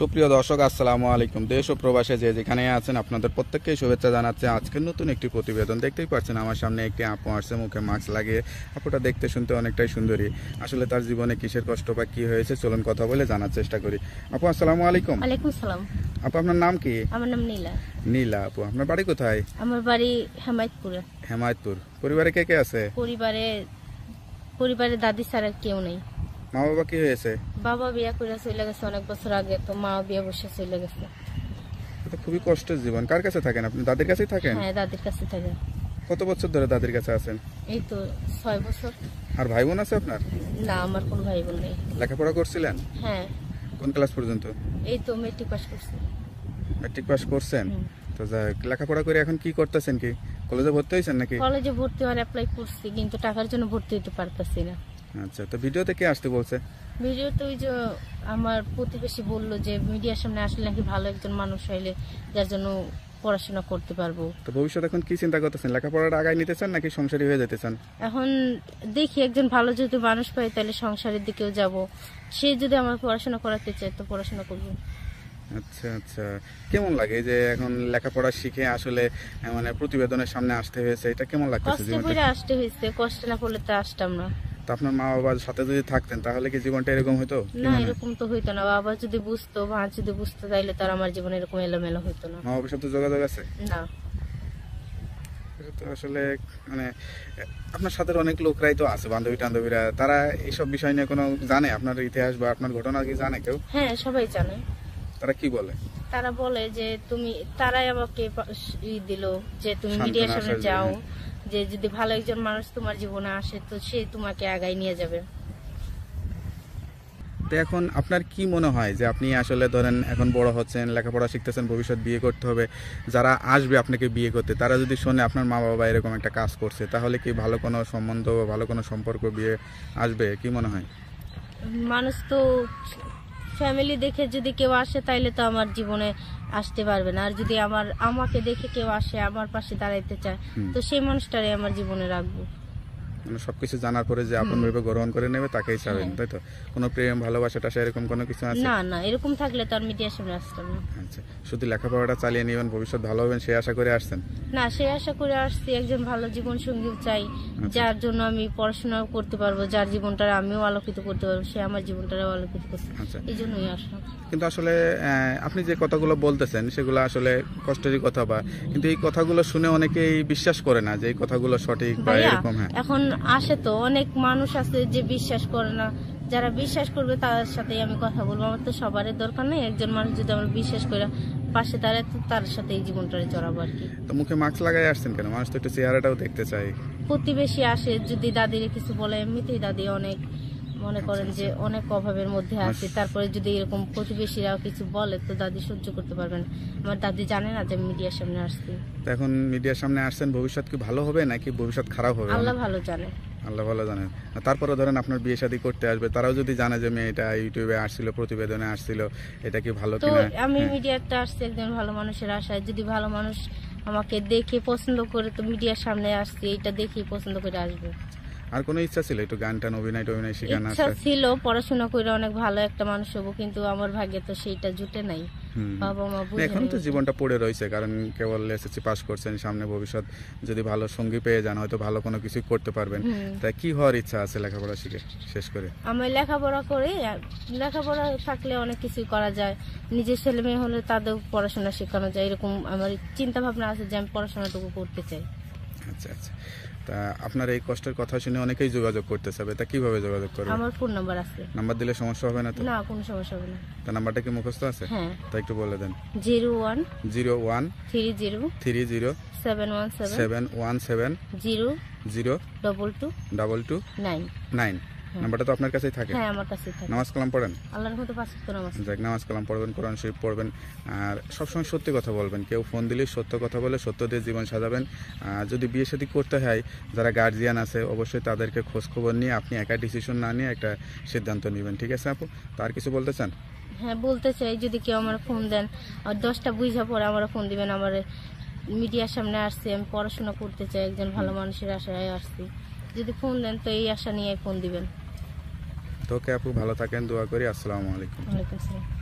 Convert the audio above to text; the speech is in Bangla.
সুপ্রিয় দর্শক আসসালামু আলাইকুম দেশ ও প্রবাসে যে যেখানে আছেন আপনাদের প্রত্যেককেই শুভেচ্ছা জানাচ্ছি আজকের নতুন একটি প্রতিবেদন দেখতেই পাচ্ছেন আমার সামনে একটি আপু আসছে মুখে মাস্ক লাগিয়ে আপুটা দেখতে শুনতে অনেকটাই সুন্দরী আসলে তার জীবনে কিসের কষ্ট বা কি হয়েছে চলুন কথা বলে জানার চেষ্টা করি আপু আসসালামু আলাইকুম আলাইকুম আসসালাম আপু আপনার নাম কি আমার নাম নীলা নীলা আপু আপনার বাড়ি কোথায় আমার বাড়ি হেমায়তপুরে হেমায়তপুর পরিবারে কে কে আছে পরিবারে পরিবারে দাদি ছাড়া কেউ নেই মা বাবা কি হয়েছে বাবা করে চলে গেছে অনেক বছর আগে তো মা বিয়ে বসে চলে গেছে খুবই কষ্টের জীবন কার কাছে থাকেন আপনি দাদির কাছেই থাকেন হ্যাঁ দাদির কাছে থাকেন কত বছর ধরে দাদির কাছে আছেন এই তো ছয় বছর আর ভাই বোন আছে আপনার না আমার ভাই বোন নেই লেখাপড়া করছিলেন হ্যাঁ কোন ক্লাস পর্যন্ত এই তো মেট্রিক পাস করছি মেট্রিক পাস করছেন তো লেখাপড়া করে এখন কি করতেছেন কি কলেজে ভর্তি হয়েছেন নাকি কলেজে ভর্তি হওয়ার অ্যাপ্লাই করছি কিন্তু টাকার জন্য ভর্তি হতে পারতেছি না আচ্ছা তো ভিডিওতে কে আসতে বলছে ভিডিওতে ওই যে আমার প্রতিবেশী বলল যে মিডিয়ার সামনে আসলে নাকি ভালো একজন মানুষ হইলে যার জন্য পড়াশোনা করতে পারবো তো ভবিষ্যতে এখন কি চিন্তা করতেছেন লেখাপড়াটা আগাই নিতে চান নাকি সংসারী হয়ে যেতে চান এখন দেখি একজন ভালো যদি মানুষ পাই তাহলে সংসারের দিকেও যাব সে যদি আমার পড়াশোনা করাতে চায় তো পড়াশোনা করবো আচ্ছা আচ্ছা কেমন লাগে যে এখন লেখাপড়া শিখে আসলে মানে প্রতিবেদনের সামনে আসতে হয়েছে এটা কেমন লাগছে কষ্ট করে আসতে হয়েছে কষ্ট না করলে তো আসতাম না আপনার মা বাবার সাথে যদি থাকতেন তাহলে কি জীবনটা এরকম হতো না এরকম তো হইতো না বাবা যদি বুঝতো মা যদি বুঝতো তাহলে তার আমার জীবন এরকম এলোমেলো হইতো না মা বাবার সাথে যোগাযোগ আছে না আসলে মানে আপনার সাথে অনেক লোকরাই তো আছে বান্ধবী টান্ধবীরা তারা এইসব বিষয় নিয়ে কোনো জানে আপনার ইতিহাস বা আপনার ঘটনা কি জানে কেউ হ্যাঁ সবাই জানে তারা কি বলে তারা বলে যে তুমি তারাই আমাকে দিল যে তুমি মিডিয়ার সামনে যাও হ্যাঁ। যে যদি ভালো একজন মানুষ তোমার জীবনে আসে তো সে তোমাকে আগাই নিয়ে যাবে তো এখন আপনার কি মনে হয় যে আপনি আসলে ধরেন এখন বড় হচ্ছেন লেখাপড়া শিখতেছেন ভবিষ্যৎ বিয়ে করতে হবে যারা আসবে আপনাকে বিয়ে করতে তারা যদি শোনে আপনার মা বাবা এরকম একটা কাজ করছে তাহলে কি ভালো কোনো সম্বন্ধ বা ভালো কোনো সম্পর্ক বিয়ে আসবে কি মনে হয় মানুষ তো ফ্যামিলি দেখে যদি কেউ আসে তাইলে তো আমার জীবনে আসতে পারবে না আর যদি আমার আমাকে দেখে কেউ আসে আমার পাশে দাঁড়াইতে চায় তো সেই মানুষটারে আমার জীবনে রাখবো মানে সব কিছু জানার পরে যে আপন ভাবে গ্রহণ করে নেবে তাকেই ছাড়েন হ্যাঁ। তাই তো কোনো প্রেম ভালোবাসা টাসা এরকম কোনো কিছু আছে না না এরকম থাকলে তো আর সামনে আসতাম না আচ্ছা শুধু লেখাপড়াটা চালিয়ে নেবেন ভবিষ্যৎ ভালো হবেন সেই আশা করে আসছেন না সেই আশা করে আসছি একজন ভালো জীবন সঙ্গী চাই আচ্ছা। যার জন্য আমি পড়াশোনা করতে পারবো যার জীবনটা আমিও আলোকিত করতে পারবো সে আমার জীবনটাও আলোকিত করতে আচ্ছা। এই জন্যই আসা কিন্তু আসলে আপনি যে কথাগুলো বলতেছেন সেগুলো আসলে কষ্টেরই কথা বা কিন্তু এই কথাগুলো শুনে অনেকেই বিশ্বাস করে না যে এই কথাগুলো সঠিক বা এরকম হ্যাঁ এখন আসে তো অনেক মানুষ আছে যে বিশ্বাস করে না যারা বিশ্বাস করবে তাদের সাথে আমি কথা বলবো আমার তো সবারই দরকার নেই একজন মানুষ যদি আমরা বিশ্বাস করে পাশে দাঁড়ায় তো তার সাথে এই জীবনটা জড়াবো আর কি তো মুখে মাস্ক লাগাই আসছেন কেন মানুষ তো একটু চেহারাটাও দেখতে চাই প্রতিবেশী আসে যদি দাদিরে কিছু বলে এমনিতেই দাদি অনেক মনে করেন আচ্ছা, যে আচ্ছা। অনেক অভাবের মধ্যে আচ্ছা। আছে তারপরে যদি এরকম প্রতিবেশীরাও কিছু বলে তো দাদি সহ্য করতে পারবে না আমার দাদি জানে না যে মিডিয়ার সামনে আসছি এখন মিডিয়ার সামনে আসছেন ভবিষ্যৎ কি ভালো হবে নাকি ভবিষ্যৎ খারাপ হবে আল্লাহ ভালো জানে আল্লাহ ভালো জানে তারপরে ধরেন আপনার বিয়ে শাদী করতে আসবে তারাও যদি জানে যে মেয়েটা ইউটিউবে আসছিল প্রতিবেদনে আসছিল এটা কি ভালো কিনা আমি হ্যাঁ। মিডিয়াতে আসছি একজন ভালো মানুষের আশায় যদি ভালো মানুষ আমাকে দেখে পছন্দ করে তো মিডিয়ার সামনে আসছি এটা দেখেই পছন্দ করে আসবে আর কোনো ইচ্ছা ছিল একটু গান টান অভিনয় টভিনয় শেখানো ইচ্ছা ছিল পড়াশোনা করে অনেক ভালো একটা মানুষ হবো কিন্তু আমার ভাগ্যে তো সেইটা জুটে নাই এখন তো জীবনটা পড়ে রয়েছে কারণ কেবল এসএসসি পাস করছেন সামনে ভবিষ্যৎ যদি ভালো সঙ্গী পেয়ে যান হয়তো ভালো কোনো কিছু করতে পারবেন তাই কি হওয়ার ইচ্ছা আছে লেখাপড়া শিখে শেষ করে আমি লেখাপড়া করি লেখাপড়া থাকলে অনেক কিছু করা যায় নিজের ছেলে মেয়ে হলে তাদের পড়াশোনা শেখানো যায় এরকম আমার চিন্তা ভাবনা আছে যে আমি পড়াশোনাটুকু করতে চাই আচ্ছা আচ্ছা তা আপনার এই কষ্টের কথা শুনে অনেকেই যোগাযোগ করতে চাবে তা কিভাবে যোগাযোগ করবে আমার ফোন নাম্বার আছে নাম্বার দিলে সমস্যা হবে না তো না কোনো সমস্যা হবে না তা নাম্বারটা কি মুখস্থ আছে হ্যাঁ তা একটু বলে দেন 01 01 30 30 717 717 0 0 22 22 9 9 হ্যাঁ। নাম্বারটা তো আপনার কাছেই থাকে হ্যাঁ আমার কাছেই থাকে নামাজ কালাম পড়েন আল্লাহর রহমতে পাঁচ ওয়াক্ত নামাজ যাক নামাজ কালাম পড়বেন কোরআন শরীফ পড়বেন আর সবসময় সত্যি কথা বলবেন কেউ ফোন দিলে সত্য কথা বলে সত্য দিয়ে জীবন সাজাবেন আর যদি বিয়ে শাদী করতে হয় যারা গার্জিয়ান আছে অবশ্যই তাদেরকে খোঁজ খবর নিয়ে আপনি একা ডিসিশন না নিয়ে একটা সিদ্ধান্ত নেবেন ঠিক আছে আপু তার কিছু বলতে চান হ্যাঁ বলতে চাই যদি কেউ আমার ফোন দেন আর দশটা বুঝা পরে আমার ফোন দিবেন আমার মিডিয়ার সামনে আসছি আমি পড়াশোনা করতে চাই একজন ভালো মানুষের আশায় আসছি যদি ফোন দেন তো এই আশা নিয়ে ফোন দিবেন তোকে আপু ভালো থাকেন দোয়া করি আসসালামু আলাইকুম আসসালাম